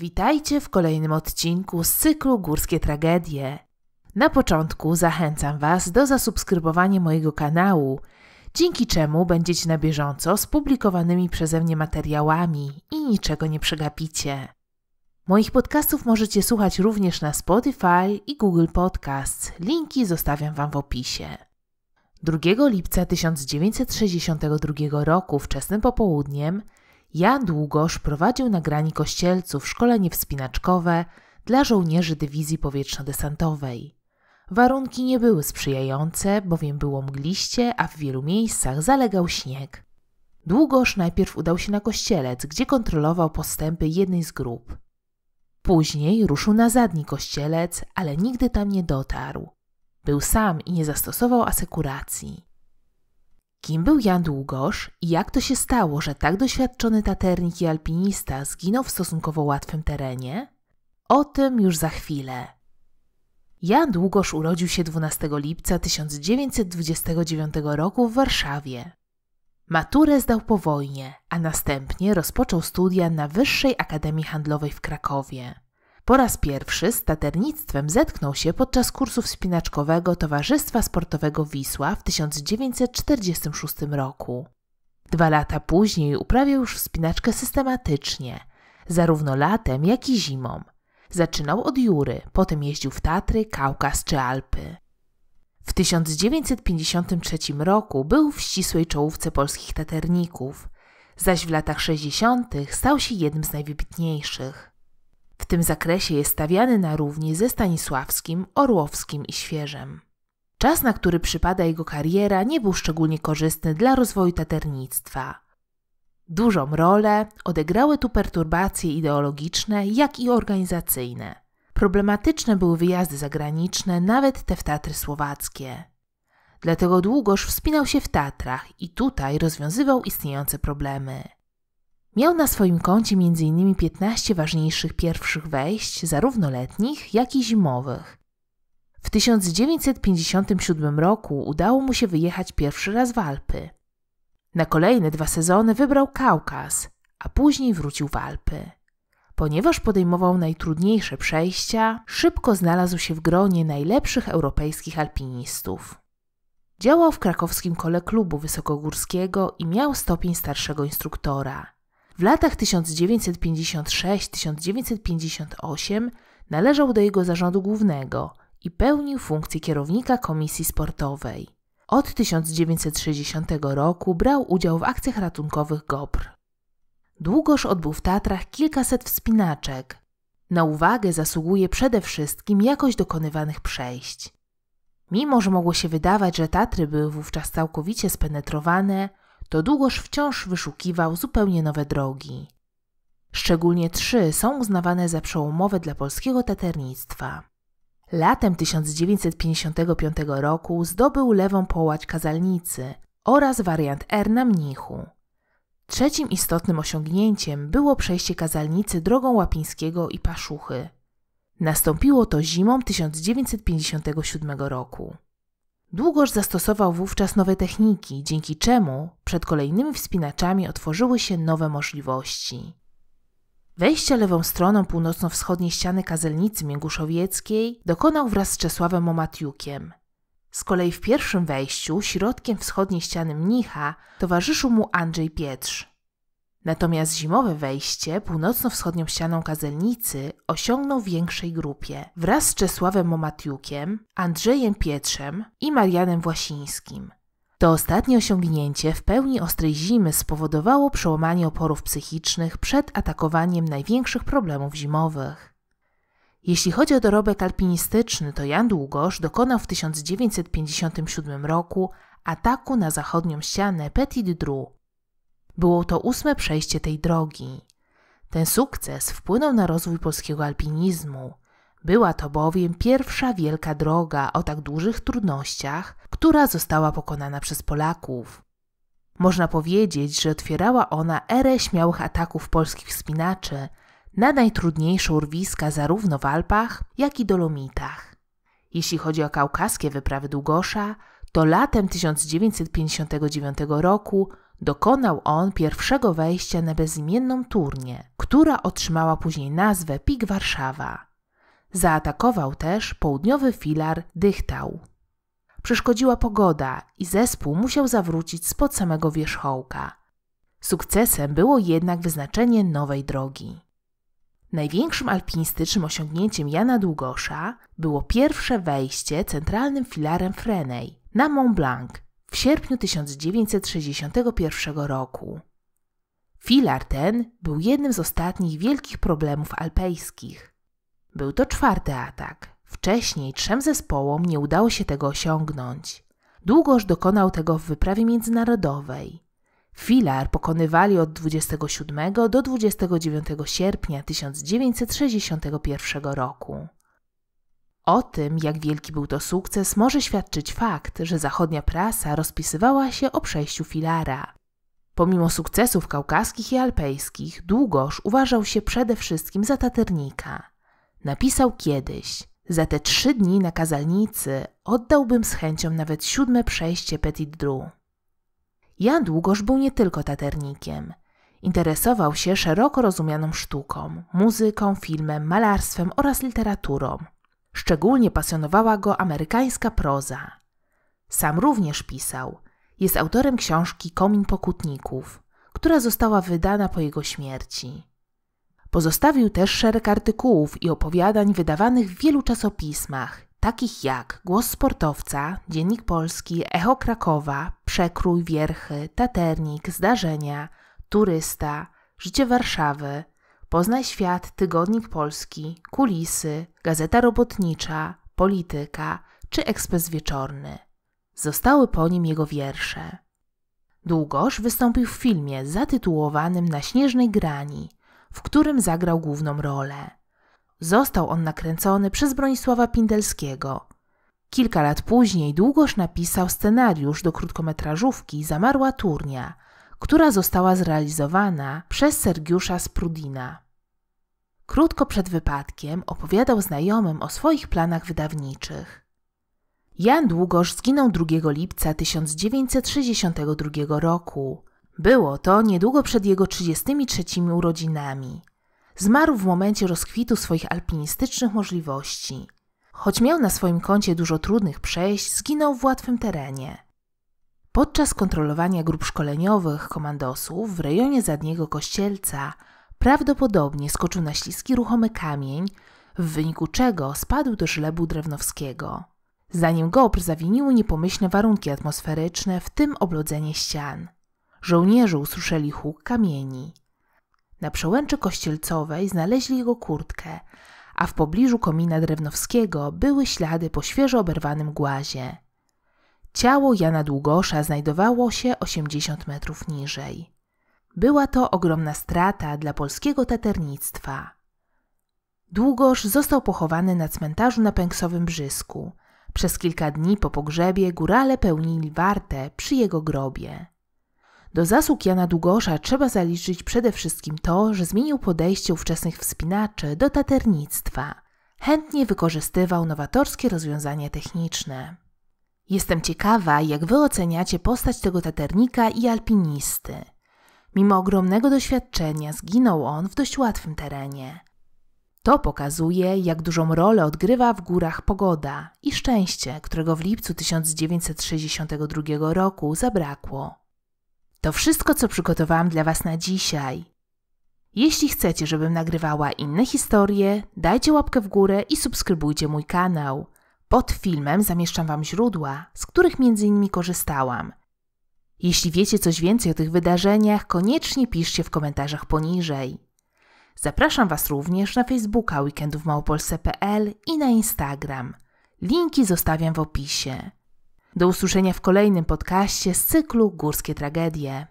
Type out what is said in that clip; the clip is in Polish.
Witajcie w kolejnym odcinku z cyklu Górskie Tragedie. Na początku zachęcam Was do zasubskrybowania mojego kanału, dzięki czemu będziecie na bieżąco z publikowanymi przeze mnie materiałami i niczego nie przegapicie. Moich podcastów możecie słuchać również na Spotify i Google Podcasts. Linki zostawiam Wam w opisie. 2 lipca 1962 roku wczesnym popołudniem ja Długosz prowadził na grani kościelców szkolenie wspinaczkowe dla żołnierzy Dywizji Powietrzno-Desantowej. Warunki nie były sprzyjające, bowiem było mgliście, a w wielu miejscach zalegał śnieg. Długoż najpierw udał się na kościelec, gdzie kontrolował postępy jednej z grup. Później ruszył na zadni kościelec, ale nigdy tam nie dotarł. Był sam i nie zastosował asekuracji. Kim był Jan Długosz i jak to się stało, że tak doświadczony taternik i alpinista zginął w stosunkowo łatwym terenie? O tym już za chwilę. Jan Długosz urodził się 12 lipca 1929 roku w Warszawie. Maturę zdał po wojnie, a następnie rozpoczął studia na Wyższej Akademii Handlowej w Krakowie. Po raz pierwszy z taternictwem zetknął się podczas kursu wspinaczkowego Towarzystwa Sportowego Wisła w 1946 roku. Dwa lata później uprawiał już wspinaczkę systematycznie, zarówno latem, jak i zimą. Zaczynał od Jury, potem jeździł w Tatry, Kaukaz czy Alpy. W 1953 roku był w ścisłej czołówce polskich taterników, zaś w latach 60. stał się jednym z najwybitniejszych. W tym zakresie jest stawiany na równi ze Stanisławskim, Orłowskim i Świeżem. Czas, na który przypada jego kariera, nie był szczególnie korzystny dla rozwoju taternictwa. Dużą rolę odegrały tu perturbacje ideologiczne, jak i organizacyjne. Problematyczne były wyjazdy zagraniczne, nawet te w Tatry Słowackie. Dlatego długoż wspinał się w Tatrach i tutaj rozwiązywał istniejące problemy. Miał na swoim koncie m.in. 15 ważniejszych pierwszych wejść, zarówno letnich, jak i zimowych. W 1957 roku udało mu się wyjechać pierwszy raz w Alpy. Na kolejne dwa sezony wybrał Kaukaz, a później wrócił w Alpy. Ponieważ podejmował najtrudniejsze przejścia, szybko znalazł się w gronie najlepszych europejskich alpinistów. Działał w krakowskim kole klubu wysokogórskiego i miał stopień starszego instruktora. W latach 1956-1958 należał do jego zarządu głównego i pełnił funkcję kierownika komisji sportowej. Od 1960 roku brał udział w akcjach ratunkowych GOPR. Długoż odbył w Tatrach kilkaset wspinaczek. Na uwagę zasługuje przede wszystkim jakość dokonywanych przejść. Mimo, że mogło się wydawać, że Tatry były wówczas całkowicie spenetrowane, to długoż wciąż wyszukiwał zupełnie nowe drogi. Szczególnie trzy są uznawane za przełomowe dla polskiego taternictwa. Latem 1955 roku zdobył lewą połać kazalnicy oraz wariant R na mnichu. Trzecim istotnym osiągnięciem było przejście kazalnicy drogą Łapińskiego i Paszuchy. Nastąpiło to zimą 1957 roku. Długoż zastosował wówczas nowe techniki, dzięki czemu przed kolejnymi wspinaczami otworzyły się nowe możliwości. Wejście lewą stroną północno-wschodniej ściany kazelnicy Mięguszowieckiej dokonał wraz z Czesławem Omatiukiem. Z kolei w pierwszym wejściu, środkiem wschodniej ściany mnicha, towarzyszył mu Andrzej Pietrz. Natomiast zimowe wejście północno-wschodnią ścianą kazelnicy osiągnął w większej grupie wraz z Czesławem Momatiukiem, Andrzejem Pietrzem i Marianem Własińskim – to ostatnie osiągnięcie w pełni ostrej zimy spowodowało przełamanie oporów psychicznych przed atakowaniem największych problemów zimowych. Jeśli chodzi o dorobek alpinistyczny, to Jan Długosz dokonał w 1957 roku ataku na zachodnią ścianę Petit Dru. Było to ósme przejście tej drogi. Ten sukces wpłynął na rozwój polskiego alpinizmu była to bowiem pierwsza wielka droga o tak dużych trudnościach, która została pokonana przez Polaków. Można powiedzieć, że otwierała ona erę śmiałych ataków polskich wspinaczy na najtrudniejsze urwiska zarówno w Alpach, jak i Dolomitach. Jeśli chodzi o kaukaskie wyprawy Długosza, to latem 1959 roku dokonał on pierwszego wejścia na bezimienną turnię, która otrzymała później nazwę Pik Warszawa. Zaatakował też południowy filar Dychtał. Przeszkodziła pogoda i zespół musiał zawrócić spod samego wierzchołka. Sukcesem było jednak wyznaczenie nowej drogi. Największym alpinistycznym osiągnięciem Jana Długosza było pierwsze wejście centralnym filarem Freney na Mont Blanc w sierpniu 1961 roku. Filar ten był jednym z ostatnich wielkich problemów alpejskich. Był to czwarty atak. Wcześniej trzem zespołom nie udało się tego osiągnąć. Długoż dokonał tego w wyprawie międzynarodowej. Filar pokonywali od 27 do 29 sierpnia 1961 roku. O tym, jak wielki był to sukces, może świadczyć fakt, że zachodnia prasa rozpisywała się o przejściu filara. Pomimo sukcesów kaukaskich i alpejskich, Długoż uważał się przede wszystkim za taternika. Napisał kiedyś: Za te trzy dni na kazalnicy oddałbym z chęcią nawet siódme przejście Petit Dru. Jan długoż był nie tylko taternikiem. Interesował się szeroko rozumianą sztuką, muzyką, filmem, malarstwem oraz literaturą. Szczególnie pasjonowała go amerykańska proza. Sam również pisał. Jest autorem książki Komin Pokutników, która została wydana po jego śmierci. Pozostawił też szereg artykułów i opowiadań wydawanych w wielu czasopismach, takich jak Głos Sportowca, Dziennik Polski, Echo Krakowa, Przekrój Wierchy, Taternik, Zdarzenia, Turysta, Życie Warszawy, Poznaj Świat, Tygodnik Polski, Kulisy, Gazeta Robotnicza, Polityka czy Ekspres Wieczorny. Zostały po nim jego wiersze. Długoż wystąpił w filmie zatytułowanym Na śnieżnej grani – w którym zagrał główną rolę. Został on nakręcony przez Bronisława Pindelskiego. Kilka lat później Długosz napisał scenariusz do krótkometrażówki Zamarła turnia, która została zrealizowana przez Sergiusza Sprudina. Krótko przed wypadkiem opowiadał znajomym o swoich planach wydawniczych. Jan Długosz zginął 2 lipca 1962 roku było to niedługo przed jego 33 urodzinami. Zmarł w momencie rozkwitu swoich alpinistycznych możliwości. Choć miał na swoim koncie dużo trudnych przejść, zginął w łatwym terenie. Podczas kontrolowania grup szkoleniowych komandosów w rejonie zadniego kościelca prawdopodobnie skoczył na śliski ruchomy kamień, w wyniku czego spadł do żlebu drewnowskiego. Zanim go zawiniły niepomyślne warunki atmosferyczne, w tym oblodzenie ścian. Żołnierze usłyszeli huk kamieni. Na przełęczy kościelcowej znaleźli jego kurtkę, a w pobliżu komina Drewnowskiego były ślady po świeżo oberwanym głazie. Ciało Jana Długosza znajdowało się 80 metrów niżej. Była to ogromna strata dla polskiego taternictwa. Długosz został pochowany na cmentarzu na Pęksowym Brzysku. Przez kilka dni po pogrzebie górale pełnili wartę przy jego grobie. Do zasług Jana Długosza trzeba zaliczyć przede wszystkim to, że zmienił podejście ówczesnych wspinaczy do taternictwa. Chętnie wykorzystywał nowatorskie rozwiązania techniczne. Jestem ciekawa, jak wy oceniacie postać tego taternika i alpinisty. Mimo ogromnego doświadczenia zginął on w dość łatwym terenie. To pokazuje, jak dużą rolę odgrywa w górach pogoda i szczęście, którego w lipcu 1962 roku zabrakło. To wszystko, co przygotowałam dla Was na dzisiaj. Jeśli chcecie, żebym nagrywała inne historie, dajcie łapkę w górę i subskrybujcie mój kanał. Pod filmem zamieszczam Wam źródła, z których między innymi korzystałam. Jeśli wiecie coś więcej o tych wydarzeniach, koniecznie piszcie w komentarzach poniżej. Zapraszam Was również na Facebooka weekendów i na Instagram. Linki zostawiam w opisie. Do usłyszenia w kolejnym podcaście z cyklu Górskie Tragedie.